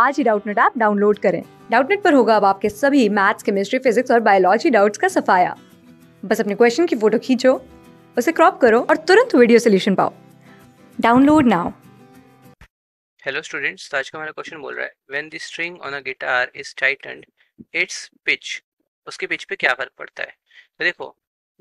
आज ही Doubtnut app download करें डाउटनेट पर होगा अब आपके सभी मैथ्स केमिस्ट्री फिजिक्स और बायोलॉजी डाउट्स का सफाया बस अपने क्वेश्चन की फोटो खींचो उसे क्रॉप करो और तुरंत वीडियो सोल्यूशन पाओ डाउनलोड नाउ हेलो तो स्टूडेंट्स आज का हमारा क्वेश्चन बोल रहा है when the string on a guitar is tightened it's pitch उसके पिच पे क्या फर्क पड़ता है तो देखो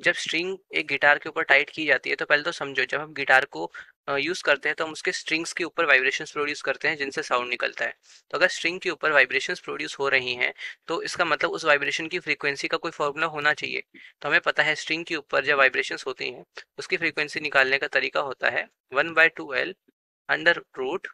जब स्ट्रिंग एक गिटार के ऊपर टाइट की जाती है तो पहले तो समझो जब हम गिटार को यूज़ करते हैं तो हम उसके स्ट्रिंग्स के ऊपर वाइब्रेशंस प्रोड्यूस करते हैं जिनसे साउंड निकलता है तो अगर स्ट्रिंग के ऊपर वाइब्रेशंस प्रोड्यूस हो रही हैं तो इसका मतलब उस वाइब्रेशन की फ्रीक्वेंसी का कोई फॉर्मूला होना चाहिए तो हमें पता है स्ट्रिंग के ऊपर जब वाइब्रेशन होती हैं उसकी फ्रीक्वेंसी निकालने का तरीका होता है one by two L under root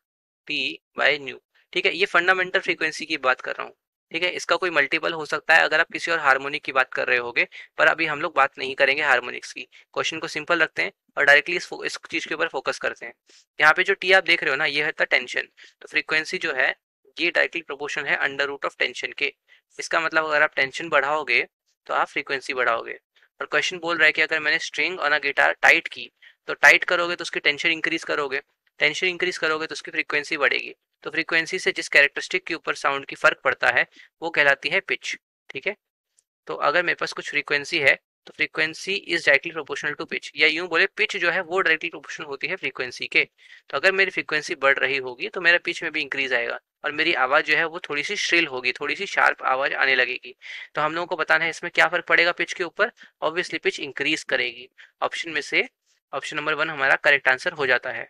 P by mu ठीक है ये फंडामेंटल फ्रीक्वेंसी की बात कर रहा हूँ ठीक है इसका कोई मल्टीपल हो सकता है अगर आप किसी और हारमोनिक की बात कर रहे होगे पर अभी हम लोग बात नहीं करेंगे हारमोनिक्स की क्वेश्चन को सिंपल रखते हैं और डायरेक्टली इस, इस चीज के ऊपर फोकस करते हैं यहाँ पे जो टी आप देख रहे हो ना ये है था टेंशन तो फ्रीक्वेंसी जो है ये डायरेक्टली प्रोपोर्शन है अंडर रूट ऑफ टेंशन के इसका मतलब अगर आप टेंशन बढ़ाओगे तो आप फ्रीक्वेंसी बढ़ाओगे और क्वेश्चन बोल रहा है कि अगर मैंने स्ट्रिंग और ना गिटार टाइट की तो टाइट करोगे तो उसकी टेंशन इंक्रीज करोगे टेंशन इंक्रीज करोगे तो उसकी फ्रीक्वेंसी बढ़ेगी तो फ्रीक्वेंसी से जिस कैरेक्टरिस्टिक के ऊपर साउंड की फ़र्क पड़ता है वो कहलाती है पिच ठीक है तो अगर मेरे पास कुछ फ्रीक्वेंसी है तो frequency is directly proportional to pitch या यूं बोले पिच जो है वो डायरेक्टली प्रोपोर्शनल होती है फ्रीक्वेंसी के तो अगर मेरी फ्रीक्वेंसी बढ़ रही होगी तो मेरा पिच में भी इंक्रीज आएगा और मेरी आवाज़ जो है वो थोड़ी सी श्रिल होगी थोड़ी सी शार्प आवाज़ आने लगेगी तो हम लोगों को बताना है इसमें क्या फ़र्क पड़ेगा पिच के ऊपर ऑब्वियसली पिच इंक्रीज करेगी ऑप्शन में से ऑप्शन नंबर वन हमारा करेक्ट आंसर हो जाता है